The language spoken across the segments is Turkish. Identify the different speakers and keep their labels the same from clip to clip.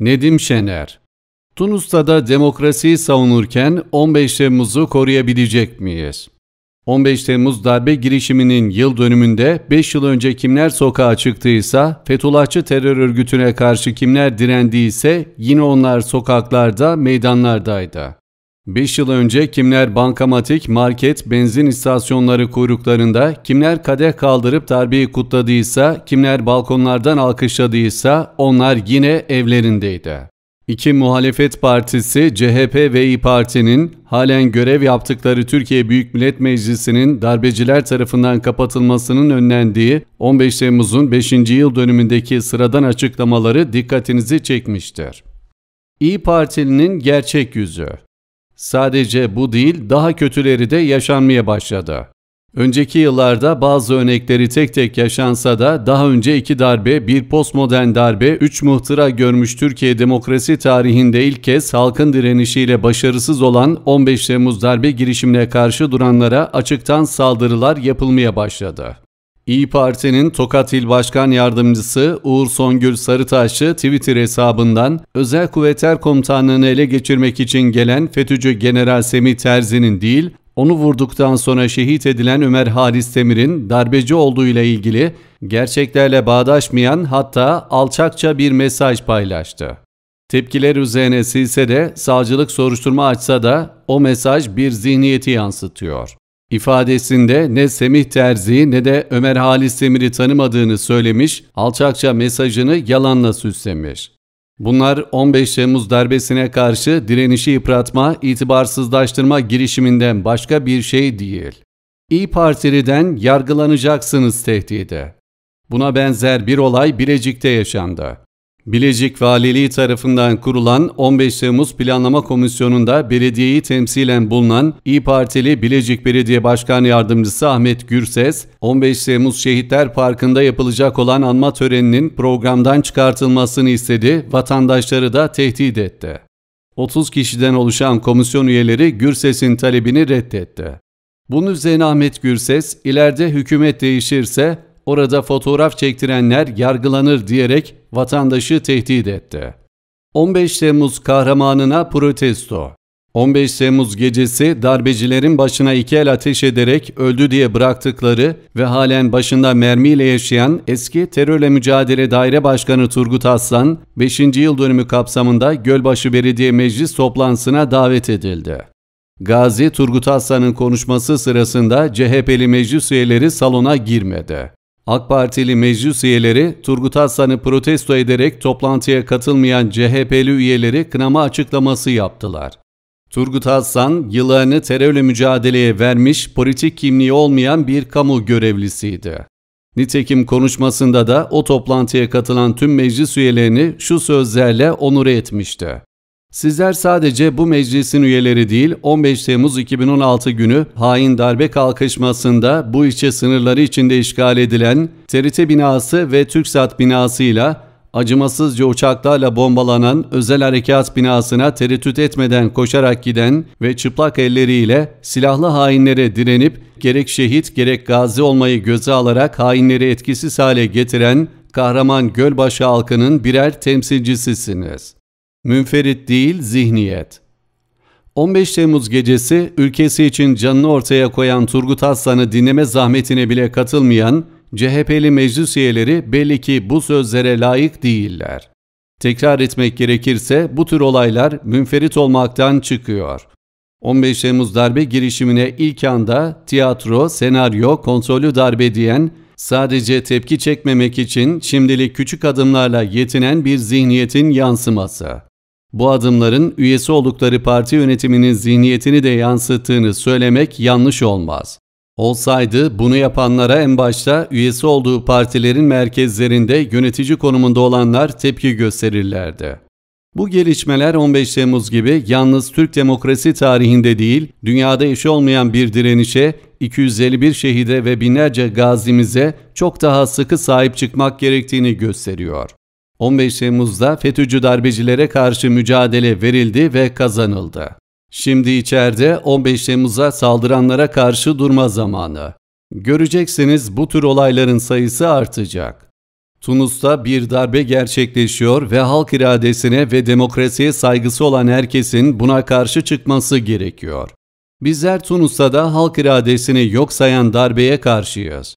Speaker 1: Nedim Şener Tunus'ta da demokrasiyi savunurken 15 Temmuz'u koruyabilecek miyiz? 15 Temmuz darbe girişiminin yıl dönümünde 5 yıl önce kimler sokağa çıktıysa, Fethullahçı terör örgütüne karşı kimler direndiyse yine onlar sokaklarda, meydanlardaydı. 5 yıl önce kimler bankamatik, market, benzin istasyonları kuyruklarında, kimler kadeh kaldırıp darbeyi kutladıysa, kimler balkonlardan alkışladıysa onlar yine evlerindeydi. İki muhalefet partisi CHP ve İyi Parti'nin halen görev yaptıkları Türkiye Büyük Millet Meclisi'nin darbeciler tarafından kapatılmasının önlendiği 15 Temmuz'un 5. yıl dönümündeki sıradan açıklamaları dikkatinizi çekmiştir. İyi Partili'nin gerçek yüzü Sadece bu değil, daha kötüleri de yaşanmaya başladı. Önceki yıllarda bazı örnekleri tek tek yaşansa da daha önce iki darbe, bir postmodern darbe, üç muhtıra görmüş Türkiye demokrasi tarihinde ilk kez halkın direnişiyle başarısız olan 15 Temmuz darbe girişimine karşı duranlara açıktan saldırılar yapılmaya başladı. İyi Parti'nin Tokat İl Başkan Yardımcısı Uğur Songül Sarıtaşçı Twitter hesabından Özel Kuvvetler Komutanlığı'nı ele geçirmek için gelen FETÖ'cü General Semih Terzi'nin değil, onu vurduktan sonra şehit edilen Ömer Halis Temir'in darbeci olduğu ile ilgili gerçeklerle bağdaşmayan hatta alçakça bir mesaj paylaştı. Tepkiler üzerine silse de savcılık soruşturma açsa da o mesaj bir zihniyeti yansıtıyor. İfadesinde ne Semih Terzi ne de Ömer Halis Semir'i tanımadığını söylemiş, alçakça mesajını yalanla süslemiş. Bunlar 15 Temmuz darbesine karşı direnişi yıpratma, itibarsızlaştırma girişiminden başka bir şey değil. İyi Partili'den yargılanacaksınız tehdide. Buna benzer bir olay Bilecik'te yaşandı. Bilecik Valiliği tarafından kurulan 15 Temmuz Planlama Komisyonu'nda belediyeyi temsilen bulunan İyi Partili Bilecik Belediye Başkanı Yardımcısı Ahmet Gürses, 15 Temmuz Şehitler Parkı'nda yapılacak olan anma töreninin programdan çıkartılmasını istedi, vatandaşları da tehdit etti. 30 kişiden oluşan komisyon üyeleri Gürses'in talebini reddetti. Bunun üzerine Ahmet Gürses, ileride hükümet değişirse orada fotoğraf çektirenler yargılanır diyerek vatandaşı tehdit etti. 15 Temmuz kahramanına protesto 15 Temmuz gecesi darbecilerin başına iki el ateş ederek öldü diye bıraktıkları ve halen başında mermiyle yaşayan eski terörle mücadele daire başkanı Turgut Aslan, 5. yıl dönümü kapsamında Gölbaşı Belediye Meclis toplantısına davet edildi. Gazi Turgut Aslan'ın konuşması sırasında CHP'li meclis üyeleri salona girmedi. AK Partili meclis üyeleri Turgut Aslan'ı protesto ederek toplantıya katılmayan CHP'li üyeleri kınama açıklaması yaptılar. Turgut Aslan yıllarını terörle mücadeleye vermiş, politik kimliği olmayan bir kamu görevlisiydi. Nitekim konuşmasında da o toplantıya katılan tüm meclis üyelerini şu sözlerle onur etmişti. Sizler sadece bu meclisin üyeleri değil 15 Temmuz 2016 günü hain darbe kalkışmasında bu ilçe sınırları içinde işgal edilen TRT binası ve TürkSat binasıyla acımasızca uçaklarla bombalanan özel harekat binasına tereddüt etmeden koşarak giden ve çıplak elleriyle silahlı hainlere direnip gerek şehit gerek gazi olmayı göze alarak hainleri etkisiz hale getiren kahraman Gölbaşı halkının birer temsilcisisiniz. Münferit değil zihniyet. 15 Temmuz gecesi ülkesi için canını ortaya koyan Turgut Aslan'ı dinleme zahmetine bile katılmayan CHP'li meclis üyeleri belli ki bu sözlere layık değiller. Tekrar etmek gerekirse bu tür olaylar münferit olmaktan çıkıyor. 15 Temmuz darbe girişimine ilk anda tiyatro, senaryo, kontrolü darbe diyen, sadece tepki çekmemek için şimdilik küçük adımlarla yetinen bir zihniyetin yansıması. Bu adımların üyesi oldukları parti yönetiminin zihniyetini de yansıttığını söylemek yanlış olmaz. Olsaydı bunu yapanlara en başta üyesi olduğu partilerin merkezlerinde yönetici konumunda olanlar tepki gösterirlerdi. Bu gelişmeler 15 Temmuz gibi yalnız Türk demokrasi tarihinde değil, dünyada eşi olmayan bir direnişe, 251 şehide ve binlerce gazimize çok daha sıkı sahip çıkmak gerektiğini gösteriyor. 15 Temmuz'da FETÖ'cü darbecilere karşı mücadele verildi ve kazanıldı. Şimdi içeride 15 Temmuz'a saldıranlara karşı durma zamanı. Göreceksiniz bu tür olayların sayısı artacak. Tunus'ta bir darbe gerçekleşiyor ve halk iradesine ve demokrasiye saygısı olan herkesin buna karşı çıkması gerekiyor. Bizler Tunus'ta da halk iradesini yok sayan darbeye karşıyız.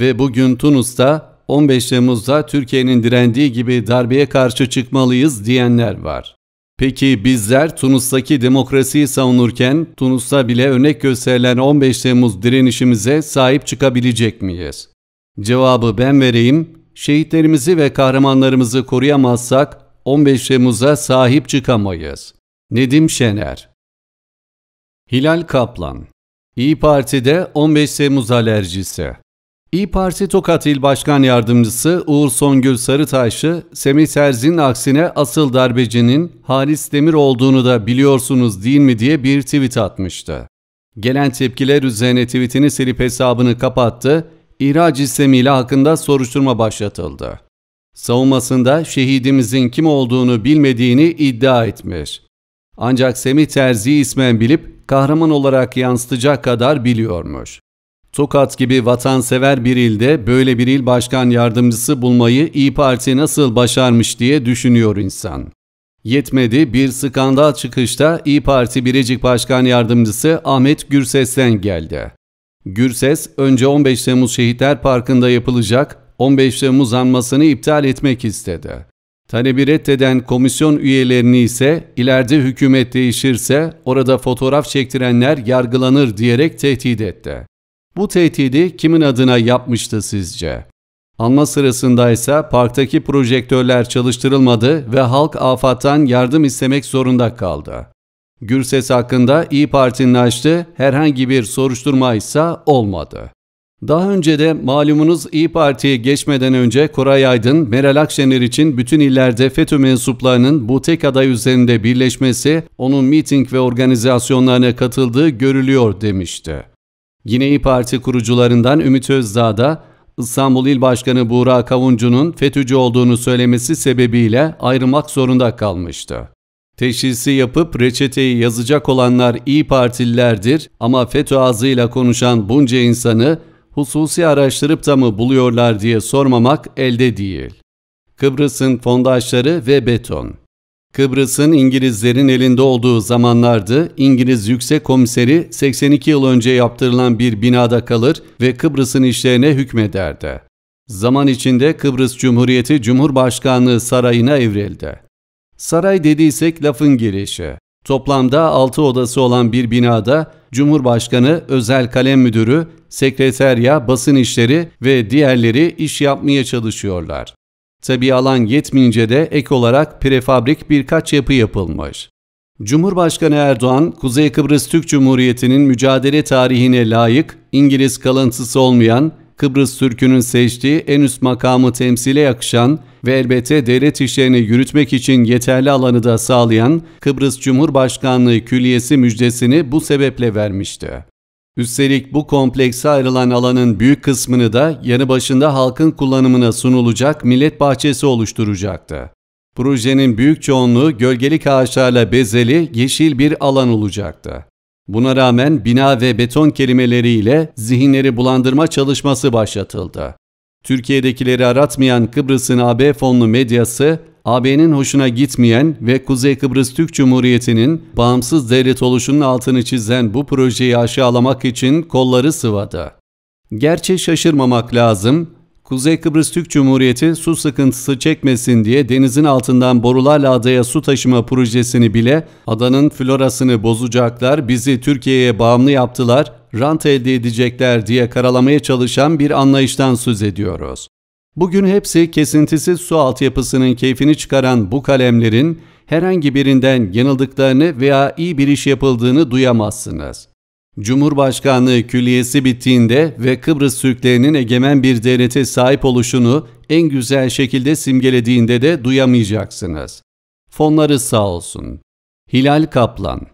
Speaker 1: Ve bugün Tunus'ta 15 Temmuz'da Türkiye'nin direndiği gibi darbeye karşı çıkmalıyız diyenler var. Peki bizler Tunus'taki demokrasiyi savunurken Tunus'ta bile örnek gösterilen 15 Temmuz direnişimize sahip çıkabilecek miyiz? Cevabı ben vereyim. Şehitlerimizi ve kahramanlarımızı koruyamazsak 15 Temmuz'a sahip çıkamayız. Nedim Şener Hilal Kaplan İyi Parti'de 15 Temmuz alerjisi İyi Parti Tokat İl Başkan Yardımcısı Uğur Songül Sarıtaş'ı Semih Terzi'nin aksine asıl darbecinin Halis Demir olduğunu da biliyorsunuz değil mi diye bir tweet atmıştı. Gelen tepkiler üzerine tweetini silip hesabını kapattı, ihraç istemiyle hakkında soruşturma başlatıldı. Savunmasında şehidimizin kim olduğunu bilmediğini iddia etmiş. Ancak Semih Terzi'yi ismen bilip kahraman olarak yansıtacak kadar biliyormuş. Tokat gibi vatansever bir ilde böyle bir il başkan yardımcısı bulmayı İyi Parti nasıl başarmış diye düşünüyor insan. Yetmedi bir skandal çıkışta İyi Parti biricik Başkan Yardımcısı Ahmet Gürses'ten geldi. Gürses önce 15 Temmuz Şehitler Parkı'nda yapılacak 15 Temmuz anmasını iptal etmek istedi. Talebi reddeden komisyon üyelerini ise ileride hükümet değişirse orada fotoğraf çektirenler yargılanır diyerek tehdit etti. Bu tehdidi kimin adına yapmıştı sizce? Anma sırasında ise parktaki projektörler çalıştırılmadı ve halk afattan yardım istemek zorunda kaldı. Gürses hakkında İyi Parti'nin açtığı herhangi bir soruşturma ise olmadı. Daha önce de malumunuz İyi Parti'ye geçmeden önce Koray Aydın, Meral Akşener için bütün illerde FETÖ mensuplarının bu tek aday üzerinde birleşmesi, onun miting ve organizasyonlarına katıldığı görülüyor demişti. Yine İYİ Parti kurucularından Ümit Özdağ da İstanbul İl Başkanı Buğra Kavuncu'nun FETÖ'cü olduğunu söylemesi sebebiyle ayrılmak zorunda kalmıştı. Teşhisi yapıp reçeteyi yazacak olanlar iyi Partililerdir ama FETÖ ağzıyla konuşan bunca insanı hususi araştırıp da mı buluyorlar diye sormamak elde değil. Kıbrıs'ın fondaşları ve beton Kıbrıs'ın İngilizlerin elinde olduğu zamanlardı İngiliz Yüksek Komiseri 82 yıl önce yaptırılan bir binada kalır ve Kıbrıs'ın işlerine hükmederdi. Zaman içinde Kıbrıs Cumhuriyeti Cumhurbaşkanlığı sarayına evrildi. Saray dediysek lafın girişi. Toplamda 6 odası olan bir binada Cumhurbaşkanı, özel kalem müdürü, sekreterya, basın işleri ve diğerleri iş yapmaya çalışıyorlar. Tabi alan yetmeyince de ek olarak prefabrik birkaç yapı yapılmış. Cumhurbaşkanı Erdoğan, Kuzey Kıbrıs Türk Cumhuriyeti'nin mücadele tarihine layık, İngiliz kalıntısı olmayan, Kıbrıs Türk'ünün seçtiği en üst makamı temsile yakışan ve elbette devlet işlerini yürütmek için yeterli alanı da sağlayan Kıbrıs Cumhurbaşkanlığı Külliyesi müjdesini bu sebeple vermişti. Üstelik bu komplekse ayrılan alanın büyük kısmını da yanı başında halkın kullanımına sunulacak millet bahçesi oluşturacaktı. Projenin büyük çoğunluğu gölgelik ağaçlarla bezeli yeşil bir alan olacaktı. Buna rağmen bina ve beton kelimeleriyle zihinleri bulandırma çalışması başlatıldı. Türkiye'dekileri aratmayan Kıbrıs'ın AB fonlu medyası AB'nin hoşuna gitmeyen ve Kuzey Kıbrıs Türk Cumhuriyeti'nin bağımsız devlet oluşunun altını çizen bu projeyi aşağılamak için kolları sıvadı. Gerçi şaşırmamak lazım, Kuzey Kıbrıs Türk Cumhuriyeti su sıkıntısı çekmesin diye denizin altından borularla adaya su taşıma projesini bile adanın florasını bozacaklar, bizi Türkiye'ye bağımlı yaptılar, rant elde edecekler diye karalamaya çalışan bir anlayıştan söz ediyoruz. Bugün hepsi kesintisiz su altyapısının keyfini çıkaran bu kalemlerin herhangi birinden yanıldıklarını veya iyi bir iş yapıldığını duyamazsınız. Cumhurbaşkanlığı külliyesi bittiğinde ve Kıbrıs Türklerinin egemen bir devlete sahip oluşunu en güzel şekilde simgelediğinde de duyamayacaksınız. Fonları sağ olsun. Hilal Kaplan